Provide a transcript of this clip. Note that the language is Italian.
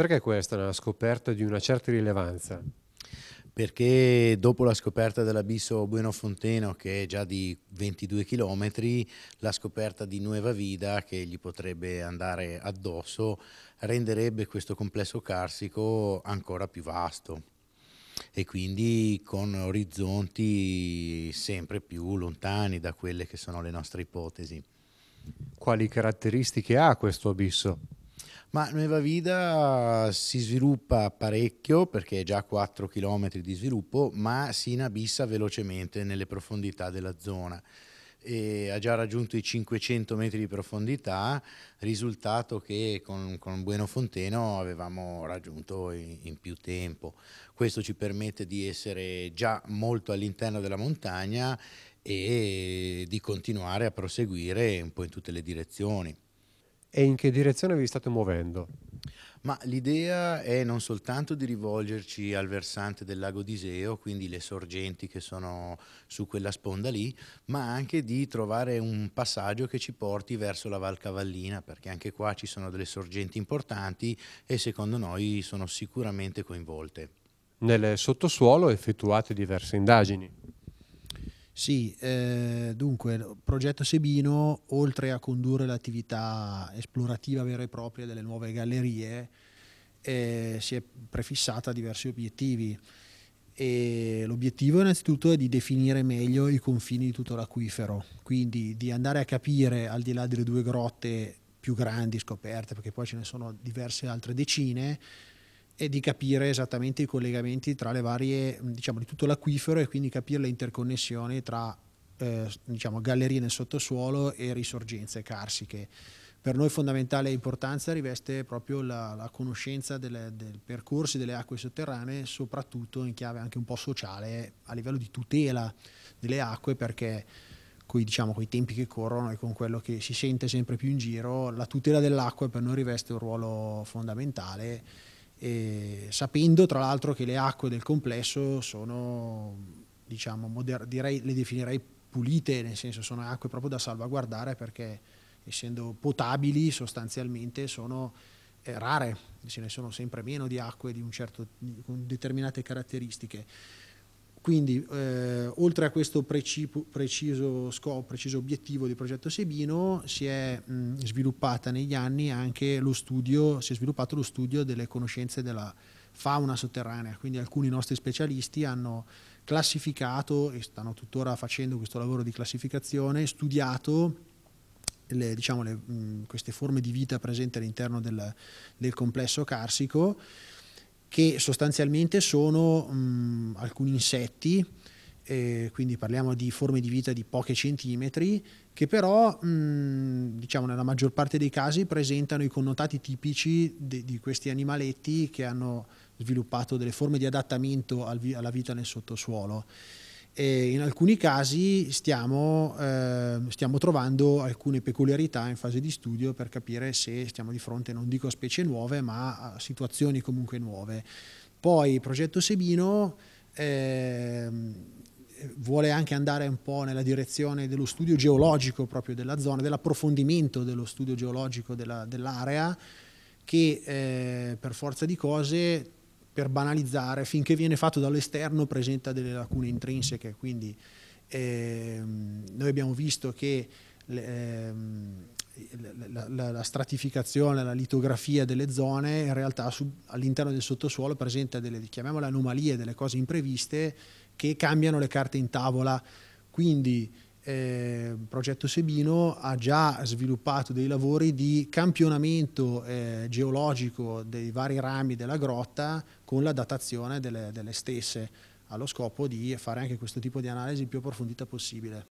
Perché questa è una scoperta di una certa rilevanza? perché dopo la scoperta dell'abisso Buenofonteno, che è già di 22 km, la scoperta di Nueva Vida, che gli potrebbe andare addosso, renderebbe questo complesso carsico ancora più vasto e quindi con orizzonti sempre più lontani da quelle che sono le nostre ipotesi. Quali caratteristiche ha questo abisso? Ma Nueva Vida si sviluppa parecchio perché è già a 4 km di sviluppo, ma si inabissa velocemente nelle profondità della zona. E ha già raggiunto i 500 metri di profondità, risultato che con, con Bueno Fonteno avevamo raggiunto in, in più tempo. Questo ci permette di essere già molto all'interno della montagna e di continuare a proseguire un po' in tutte le direzioni e in che direzione vi state muovendo? Ma l'idea è non soltanto di rivolgerci al versante del lago d'Iseo, quindi le sorgenti che sono su quella sponda lì, ma anche di trovare un passaggio che ci porti verso la Val Cavallina, perché anche qua ci sono delle sorgenti importanti e secondo noi sono sicuramente coinvolte. Nel sottosuolo effettuate diverse indagini. Sì, eh, dunque, Progetto Sebino, oltre a condurre l'attività esplorativa vera e propria delle nuove gallerie, eh, si è prefissata diversi obiettivi. E l'obiettivo innanzitutto è di definire meglio i confini di tutto l'acquifero, quindi di andare a capire al di là delle due grotte più grandi scoperte, perché poi ce ne sono diverse altre decine, e di capire esattamente i collegamenti tra le varie, diciamo, di tutto l'acquifero e quindi capire le interconnessioni tra eh, diciamo, gallerie nel sottosuolo e risorgenze carsiche. Per noi fondamentale importanza riveste proprio la, la conoscenza delle, del percorso delle acque sotterranee, soprattutto in chiave anche un po' sociale, a livello di tutela delle acque, perché con diciamo, coi tempi che corrono e con quello che si sente sempre più in giro, la tutela dell'acqua per noi riveste un ruolo fondamentale eh, sapendo tra l'altro che le acque del complesso sono, diciamo, moder- direi, le definirei pulite, nel senso sono acque proprio da salvaguardare perché essendo potabili sostanzialmente sono eh, rare, ce ne sono sempre meno di acque di un certo, con determinate caratteristiche. Quindi, eh, oltre a questo preci preciso, scopo, preciso obiettivo del progetto Sebino, si è mh, sviluppata negli anni anche lo studio, si è sviluppato lo studio delle conoscenze della fauna sotterranea. Quindi alcuni nostri specialisti hanno classificato, e stanno tuttora facendo questo lavoro di classificazione, studiato le, diciamo, le, mh, queste forme di vita presenti all'interno del, del complesso carsico che sostanzialmente sono mh, mm, alcuni insetti, eh, quindi parliamo di forme di vita di pochi centimetri, che però mh, mm, diciamo nella maggior parte dei casi presentano i connotati tipici de- di questi animaletti che hanno sviluppato delle forme di adattamento al vi- alla vita nel sottosuolo e in alcuni casi stiamo, eh, stiamo, trovando alcune peculiarità in fase di studio per capire se stiamo di fronte, non dico a specie nuove, ma a situazioni comunque nuove. Poi il progetto Sebino eh, vuole anche andare un po' nella direzione dello studio geologico proprio della zona, dell'approfondimento dello studio geologico della, dell'area, che eh, per forza di cose per banalizzare, finché viene fatto dall'esterno presenta delle lacune intrinseche, quindi ehm, noi abbiamo visto che ehm, la, la, la, stratificazione, la litografia delle zone in realtà su, all'interno del sottosuolo presenta delle, chiamiamole anomalie, delle cose impreviste che cambiano le carte in tavola, quindi eh, Progetto Sebino ha già sviluppato dei lavori di campionamento eh, geologico dei vari rami della grotta con la datazione delle, delle stesse, allo scopo di fare anche questo tipo di analisi più approfondita possibile.